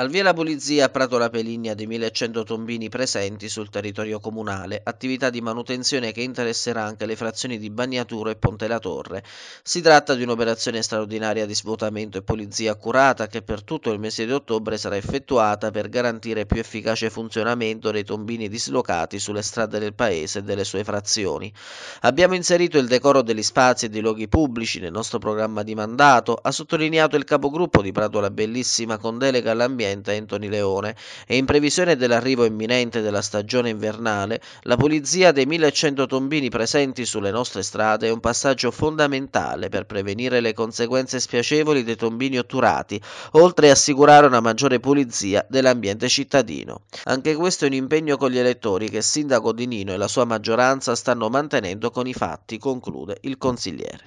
Al via la Polizia Prato La Peligna dei 1100 tombini presenti sul territorio comunale, attività di manutenzione che interesserà anche le frazioni di Bagnaturo e Ponte La Torre. Si tratta di un'operazione straordinaria di svuotamento e polizia accurata che per tutto il mese di ottobre sarà effettuata per garantire più efficace funzionamento dei tombini dislocati sulle strade del paese e delle sue frazioni. Abbiamo inserito il decoro degli spazi e dei luoghi pubblici nel nostro programma di mandato, ha sottolineato il capogruppo di Prato La Bellissima con delega all'ambiente Presidente Anthony Leone e in previsione dell'arrivo imminente della stagione invernale, la pulizia dei 1100 tombini presenti sulle nostre strade è un passaggio fondamentale per prevenire le conseguenze spiacevoli dei tombini otturati, oltre a assicurare una maggiore pulizia dell'ambiente cittadino. Anche questo è un impegno con gli elettori che il sindaco Di Nino e la sua maggioranza stanno mantenendo con i fatti, conclude il consigliere.